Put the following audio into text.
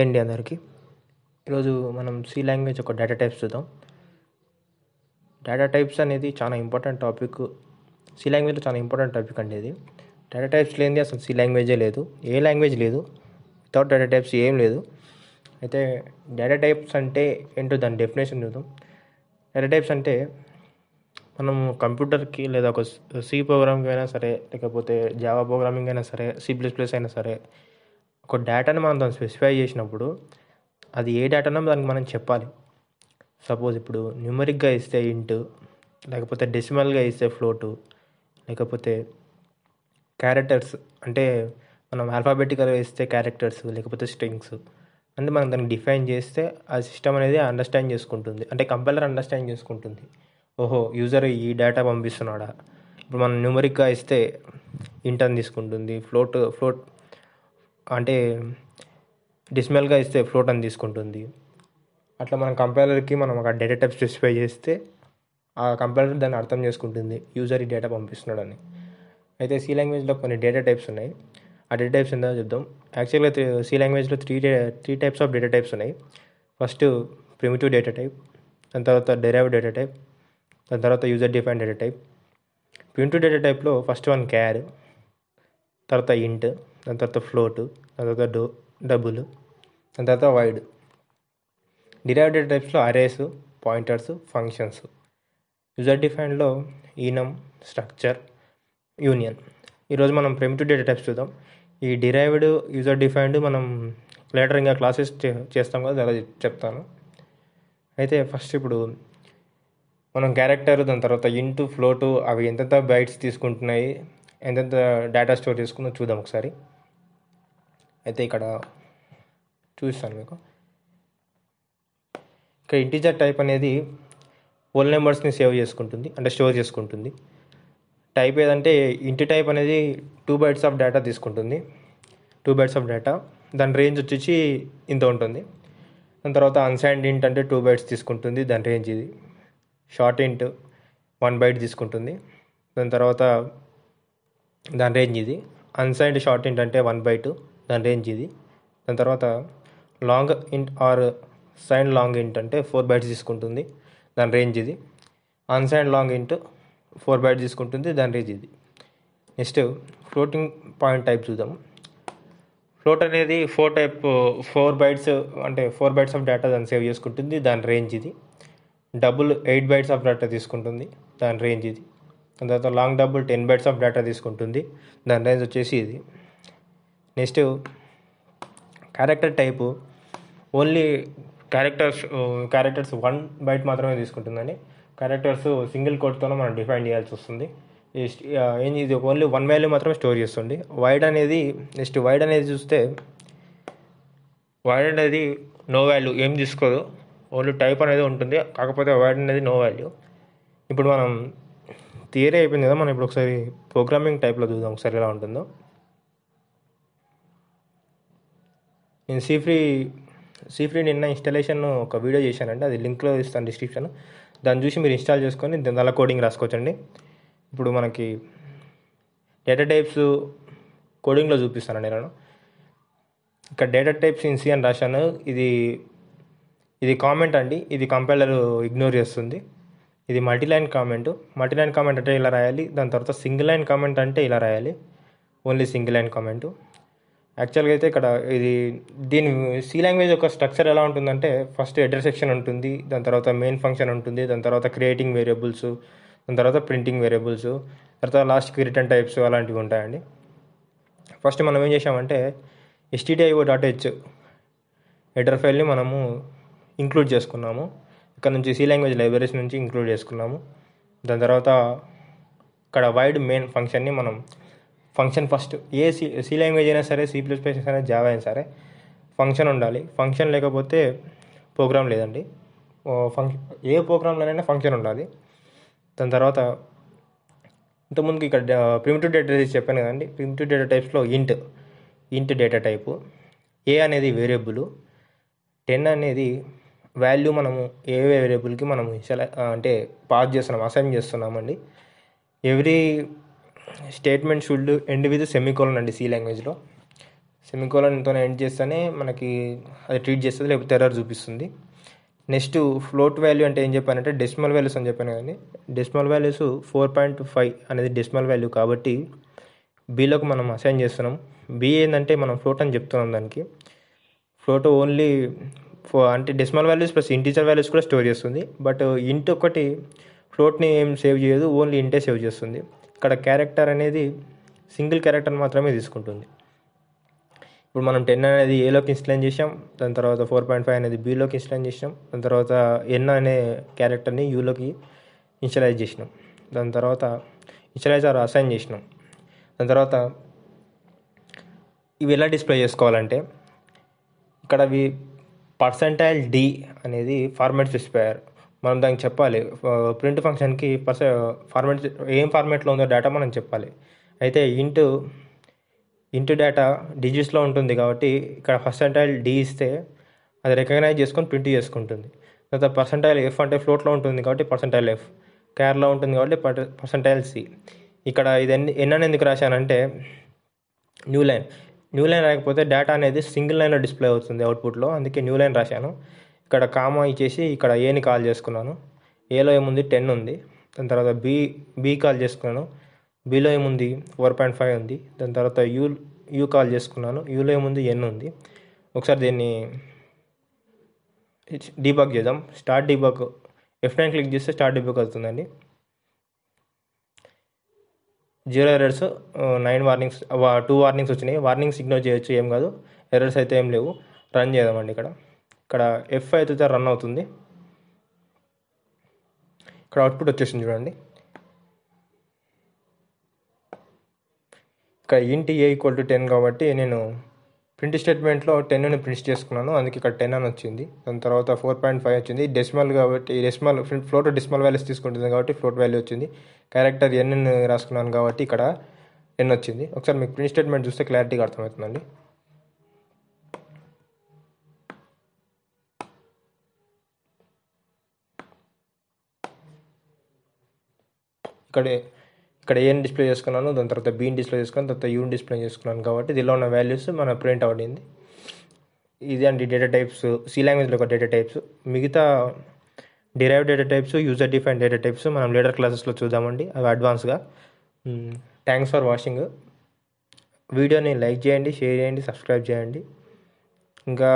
ఏంటి అందరికీ ఈరోజు మనం సి లాంగ్వేజ్ ఒక డేటా టైప్స్ చూద్దాం డేటా టైప్స్ అనేది చాలా ఇంపార్టెంట్ టాపిక్ సి లాంగ్వేజ్లో చాలా ఇంపార్టెంట్ టాపిక్ అండి ఇది డేటా టైప్స్ లేనిది అసలు సి లాంగ్వేజే లేదు ఏ లాంగ్వేజ్ లేదు వితౌట్ డేటా టైప్స్ ఏం లేదు అయితే డేటా టైప్స్ అంటే ఏంటో దాని డెఫినేషన్ చూద్దాం డేటా టైప్స్ అంటే మనం కంప్యూటర్కి లేదా ఒక సి ప్రోగ్రామ్కి అయినా సరే లేకపోతే జావా ప్రోగ్రామింగ్ అయినా సరే సి ప్లస్ ప్లస్ అయినా సరే ఒక డేటాని మనం దాన్ని స్పెసిఫై చేసినప్పుడు అది ఏ డేటానో దానికి మనం చెప్పాలి సపోజ్ ఇప్పుడు న్యూమరిక్గా ఇస్తే ఇంట్ లేకపోతే డెసిమల్గా ఇస్తే ఫ్లోటు లేకపోతే క్యారెక్టర్స్ అంటే మనం ఆల్ఫాబెటికల్గా ఇస్తే క్యారెక్టర్స్ లేకపోతే స్ట్రింగ్స్ అంటే మనం దాన్ని డిఫైన్ చేస్తే ఆ సిస్టమ్ అనేది అండర్స్టాండ్ చేసుకుంటుంది అంటే కంపైలర్ అండర్స్టాండ్ చేసుకుంటుంది ఓహో యూజర్ ఈ డేటా పంపిస్తున్నాడా ఇప్పుడు మనం న్యూమరిక్గా ఇస్తే ఇంటర్న్ తీసుకుంటుంది ఫ్లోట్ ఫ్లోట్ అంటే డిస్మెల్గా ఇస్తే ఫ్లోట్ అని తీసుకుంటుంది అట్లా మనం కంపైలర్కి మనం ఒక డేటా టైప్ స్పెసిఫై చేస్తే ఆ కంపైలర్ దాన్ని అర్థం చేసుకుంటుంది యూజర్ ఈ డేటా పంపిస్తున్నాడని అయితే సీ లాంగ్వేజ్లో కొన్ని డేటా టైప్స్ ఉన్నాయి ఆ డేటా టైప్స్ ఎంత చెప్దాం యాక్చువల్గా సీ లాంగ్వేజ్లో three three types of data types ఉన్నాయి ఫస్ట్ ప్రిమిటివ్ డేటా టైప్ దాని తర్వాత డెరైవ్ డేటా టైప్ దాని తర్వాత user define data type print data టైప్లో ఫస్ట్ వన్ క్యార్ తర్వాత ఇంట్ దాని తర్వాత ఫ్లోటు దాని తర్వాత డో డబుల్ దాని తర్వాత వైడ్ డిరైవ్డ్ టైప్స్లో అరేసు పాయింటర్స్ ఫంక్షన్స్ యూజర్ డిఫైన్లో ఈనం స్ట్రక్చర్ యూనియన్ ఈరోజు మనం ప్రిమిటివ్ డేటా టైప్స్ చూద్దాం ఈ డిరైవ్డ్ యూజర్ డిఫైన్డ్ మనం లేటర్ ఇంకా క్లాసెస్ చేస్తాం కదా అలా చెప్తాను అయితే ఫస్ట్ ఇప్పుడు మనం క్యారెక్టర్ దాని తర్వాత ఇంటు ఫ్లోటు అవి ఎంతెంత బైట్స్ తీసుకుంటున్నాయి ఎంతెంత డేటా స్టోర్ చేసుకుందో చూద్దాం ఒకసారి అయితే ఇక్కడ చూస్తాను మీకు ఇక్కడ ఇంటిజర్ టైప్ అనేది హోల్ నెంబర్స్ని సేవ్ చేసుకుంటుంది అంటే స్టోర్ చేసుకుంటుంది టైప్ ఏదంటే ఇంటి టైప్ అనేది టూ బైట్స్ ఆఫ్ డేటా తీసుకుంటుంది టూ బైట్స్ ఆఫ్ డేటా దాని రేంజ్ వచ్చేసి ఇంత ఉంటుంది దాని తర్వాత అన్సైన్డ్ ఇంట్ అంటే టూ బైట్స్ తీసుకుంటుంది దాని రేంజ్ ఇది షార్ట్ ఇంట్ వన్ బైట్ తీసుకుంటుంది దాని తర్వాత దాని రేంజ్ ఇది అన్సైన్డ్ షార్ట్ ఇంట్ అంటే వన్ బైట్ దాని రేంజ్ ఇది దాని తర్వాత లాంగ్ ఇంట్ ఆర్ సైన్ లాంగ్ ఇంట్ అంటే ఫోర్ బైట్స్ తీసుకుంటుంది దాని రేంజ్ ఇది unsigned long int four bytes తీసుకుంటుంది దాని రేంజ్ ఇది నెక్స్ట్ ఫ్లోటింగ్ పాయింట్ టైప్ చూద్దాం ఫ్లోట్ అనేది ఫోర్ టైప్ ఫోర్ బైట్స్ అంటే ఫోర్ బైట్స్ ఆఫ్ డేటా దాన్ని సేవ్ చేసుకుంటుంది దాని రేంజ్ ఇది double eight bytes of data తీసుకుంటుంది దాని రేంజ్ ఇది దాని తర్వాత long double ten bytes of data తీసుకుంటుంది దాని రేంజ్ వచ్చేసి ఇది next character type only characters characters one byte మాత్రమే తీసుకుంటుందండి క్యారెక్టర్స్ సింగిల్ కోడ్తోనే మనం డిఫైన్ చేయాల్సి వస్తుంది ఏం ఇది ఓన్లీ వన్ వాల్యూ మాత్రమే స్టోర్ చేస్తుంది వైడ్ అనేది నెక్స్ట్ వైడ్ అనేది చూస్తే వైడ్ అనేది నో వాల్యూ ఏం తీసుకోదు ఓన్లీ టైప్ అనేది ఉంటుంది కాకపోతే వైడ్ అనేది నో వాల్యూ ఇప్పుడు మనం థియరీ అయిపోయింది కదా మనం ఇప్పుడు ఒకసారి ప్రోగ్రామింగ్ టైప్లో చూద్దాం ఒకసారి ఎలా ఉంటుందో నేను సీ ఫ్రీ సీ ఫ్రీ నిన్న ఇన్స్టాలేషన్ ఒక వీడియో చేశానండి అది లింక్లో ఇస్తాను డిస్క్రిప్షన్ దాన్ని చూసి మీరు ఇన్స్టాల్ చేసుకొని దాని కోడింగ్ రాసుకోవచ్చండి ఇప్పుడు మనకి డేటా టైప్స్ కోడింగ్లో చూపిస్తానండి నేను ఇక్కడ డేటా టైప్స్ ఇన్ సి అని రాశాను ఇది ఇది కామెంట్ అండి ఇది కంపైలర్ ఇగ్నోర్ చేస్తుంది ఇది లైన్ కామెంట్ లైన్ కామెంట్ అంటే ఇలా రాయాలి దాని తర్వాత సింగిల్ లైన్ కామెంట్ అంటే ఇలా రాయాలి ఓన్లీ సింగిల్ లైన్ కామెంట్ యాక్చువల్గా అయితే ఇక్కడ ఇది దీని సి లాంగ్వేజ్ యొక్క స్ట్రక్చర్ ఎలా ఉంటుందంటే ఫస్ట్ అడ్రస్ సెక్షన్ ఉంటుంది దాని తర్వాత మెయిన్ ఫంక్షన్ ఉంటుంది దాని తర్వాత క్రియేటింగ్ వేరియబుల్స్ దాని తర్వాత ప్రింటింగ్ వేరియబుల్స్ తర్వాత లాస్ట్కి రిటర్న్ టైప్స్ అలాంటివి ఉంటాయండి ఫస్ట్ మనం ఏం చేసామంటే ఎస్టీడీఐఓ డాట్ హెచ్ ఎడర్ ఫైల్ని మనము ఇంక్లూడ్ చేసుకున్నాము ఇక్కడ నుంచి సి లాంగ్వేజ్ లైబ్రరీస్ నుంచి ఇంక్లూడ్ చేసుకున్నాము దాని తర్వాత ఇక్కడ వైడ్ మెయిన్ ఫంక్షన్ని మనం ఫంక్షన్ ఫస్ట్ ఏ సి సి లాంగ్వేజ్ అయినా సరే సి ప్లస్ ప్లస్ అయినా జావా అయినా సరే ఫంక్షన్ ఉండాలి ఫంక్షన్ లేకపోతే ప్రోగ్రామ్ లేదండి ఫంక్షన్ ఏ ప్రోగ్రామ్లోనైనా ఫంక్షన్ ఉండాలి దాని తర్వాత ఇంతకుముందు ఇక్కడ ప్రిమిటివ్ డేటా టైప్స్ చెప్పాను కదండి ప్రిమిటివ్ డేటా టైప్స్లో ఇంట్ ఇంట్ డేటా టైపు ఏ అనేది వేరియబుల్ టెన్ అనేది వాల్యూ మనము ఏ వేరియబుల్కి మనము అంటే పాస్ చేస్తున్నాం అసైన్ చేస్తున్నామండి every statement should end with semicolon అండి సి లాంగ్వేజ్లో సెమికోలన్తోనే ఎండ్ చేస్తేనే మనకి అది ట్రీట్ చేస్తుంది లేకపోతే ఎర్రర్ చూపిస్తుంది నెక్స్ట్ ఫ్లోట్ వాల్యూ అంటే ఏం చెప్పానంటే డెసిమల్ వాల్యూస్ అని చెప్పాను కానీ decimal values four point five అనేది డెసిమల్ వాల్యూ కాబట్టి బీలోకి మనం అసైన్ చేస్తున్నాం బీ ఏంటంటే మనం ఫ్లోట్ అని చెప్తున్నాం దానికి ఫ్లోట్ ఓన్లీ ఫో అంటే decimal values plus integer values కూడా స్టోర్ చేస్తుంది బట్ ఇంట్ ఒకటి ఫ్లోట్ని ఏం సేవ్ చేయదు ఓన్లీ ఇంటే సేవ్ చేస్తుంది ఇక్కడ క్యారెక్టర్ అనేది సింగిల్ క్యారెక్టర్ మాత్రమే తీసుకుంటుంది ఇప్పుడు మనం టెన్ అనేది ఏలోకి ఇన్స్టలైన్ చేసాం దాని తర్వాత ఫోర్ పాయింట్ ఫైవ్ అనేది బీలోకి ఇన్స్టలైన్ చేసినాం దాని తర్వాత ఎన్ అనే క్యారెక్టర్ని యూలోకి ఇన్స్టలైజ్ చేసినాం దాని తర్వాత ఇన్స్టలైజర్ అసైన్ చేసినాం దాని తర్వాత ఇవి ఎలా డిస్ప్లే చేసుకోవాలంటే ఇక్కడ అవి పర్సంటైల్ డి అనేది ఫార్మాట్ స్పెసిఫైయర్ మనం దానికి చెప్పాలి ప్రింట్ ఫంక్షన్కి పర్స ఫార్మేట్ ఏం ఫార్మేట్లో ఉందో డేటా మనం చెప్పాలి అయితే ఇంటు ఇంటు డేటా డిజిట్స్లో ఉంటుంది కాబట్టి ఇక్కడ పర్సంటైల్ డి ఇస్తే అది రికగ్నైజ్ చేసుకొని ప్రింట్ చేసుకుంటుంది తర్వాత పర్సంటైల్ ఎఫ్ అంటే ఫ్లోట్లో ఉంటుంది కాబట్టి పర్సంటైల్ ఎఫ్ కేర్లో ఉంటుంది కాబట్టి పర్సంటైల్ సి ఇక్కడ ఇది ఎన్ని ఎందుకు రాశానంటే న్యూ లైన్ న్యూ లైన్ రాకపోతే డేటా అనేది సింగిల్ లైన్లో డిస్ప్లే అవుతుంది అవుట్పుట్లో అందుకే న్యూ లైన్ రాశాను ఇక్కడ కామా ఇచ్చేసి ఇక్కడ ఏని కాల్ చేసుకున్నాను ఏలో ఏముంది టెన్ ఉంది దాని తర్వాత బి బి కాల్ చేసుకున్నాను బిలో ఏముంది ఫోర్ పాయింట్ ఫైవ్ ఉంది దాని తర్వాత యూ యూ కాల్ చేసుకున్నాను యూలో ఏముంది ఎన్ ఉంది ఒకసారి దీన్ని డీబగ్ చేద్దాం start debug F nine click చేస్తే స్టార్ట్ డీబగ్ అవుతుందండి zero errors nine warnings two warnings వచ్చినాయి వార్నింగ్స్ ఇగ్నోర్ చేయొచ్చు ఏం కాదు ఎర్రర్స్ అయితే ఏం లేవు రన్ చేద్దామండి ఇక్కడ ఇక్కడ ఎఫ్ అయితే రన్ అవుతుంది ఇక్కడ అవుట్పుట్ వచ్చేసింది చూడండి ఇక్కడ ఇంటి ఏ ఈక్వల్ టు టెన్ కాబట్టి నేను ప్రింట్ స్టేట్మెంట్లో టెన్ని ప్రింట్ చేసుకున్నాను అందుకే ఇక్కడ టెన్ అని వచ్చింది దాని తర్వాత ఫోర్ పాయింట్ ఫైవ్ వచ్చింది డెస్మల్ కాబట్టి డెస్మల్ ఫ్లోట్ డెస్మల్ వాల్యూస్ తీసుకుంటుంది కాబట్టి ఫ్లోట్ వాల్యూ వచ్చింది క్యారెక్టర్ ఎన్ రాసుకున్నాను కాబట్టి ఇక్కడ టెన్ వచ్చింది ఒకసారి మీకు ప్రింట్ స్టేట్మెంట్ చూస్తే క్లారిటీగా అర్థమవుతుందండి ఇక్కడే ఇక్కడ ఏఎన్ డిస్ప్లే చేసుకున్నాను దాని తర్వాత బీన్ డిస్ప్లే చేసుకున్నాను తర్వాత యూన్ డిస్ప్లే చేసుకున్నాను కాబట్టి దీనిలో ఉన్న వాల్యూస్ మన ప్రింట్ అవుడింది ఇది అండి డేటా టైప్స్ సి లాంగ్వేజ్లో ఒక డేటా టైప్స్ మిగతా derive data types user define data types మనం లీడర్ క్లాసెస్లో చూద్దామండి అవి అడ్వాన్స్గా థ్యాంక్స్ ఫర్ వాచింగ్ వీడియోని లైక్ చేయండి షేర్ చేయండి సబ్స్క్రైబ్ చేయండి ఇంకా